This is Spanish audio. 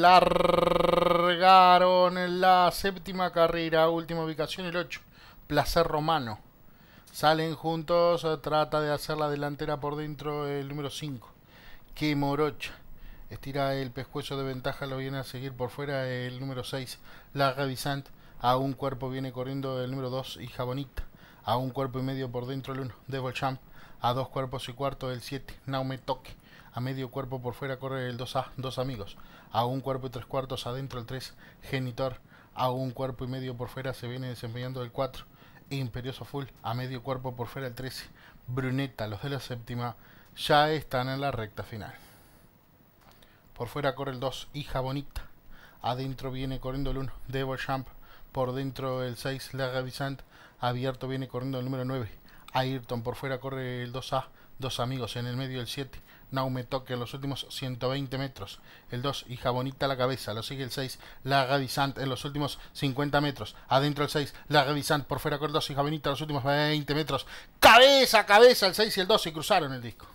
largaron en la séptima carrera, última ubicación, el 8. Placer Romano. Salen juntos, eh, trata de hacer la delantera por dentro el número 5. Que morocha. Estira el pescuezo de ventaja, lo viene a seguir por fuera el número 6. La Revisant. A un cuerpo viene corriendo el número 2 hija bonita A un cuerpo y medio por dentro el 1. Devil Champ. A dos cuerpos y cuarto el 7. Naume Toque a medio cuerpo por fuera corre el 2A, dos amigos. A un cuerpo y tres cuartos adentro el 3, genitor. A un cuerpo y medio por fuera se viene desempeñando el 4. Imperioso Full, a medio cuerpo por fuera el 13. Bruneta, los de la séptima, ya están en la recta final. Por fuera corre el 2, hija bonita. Adentro viene corriendo el 1, Devil Champ. Por dentro el 6, La Gavisant. Abierto viene corriendo el número 9. Ayrton por fuera corre el 2A dos amigos en el medio el 7, Naume toque en los últimos 120 metros, el 2 y Jabonita la cabeza, lo sigue el 6, la Gavisante en los últimos 50 metros, adentro el 6, la Gavisant por fuera con 2 y Jabonita en los últimos 20 metros, cabeza, cabeza el 6 y el 2 y cruzaron el disco.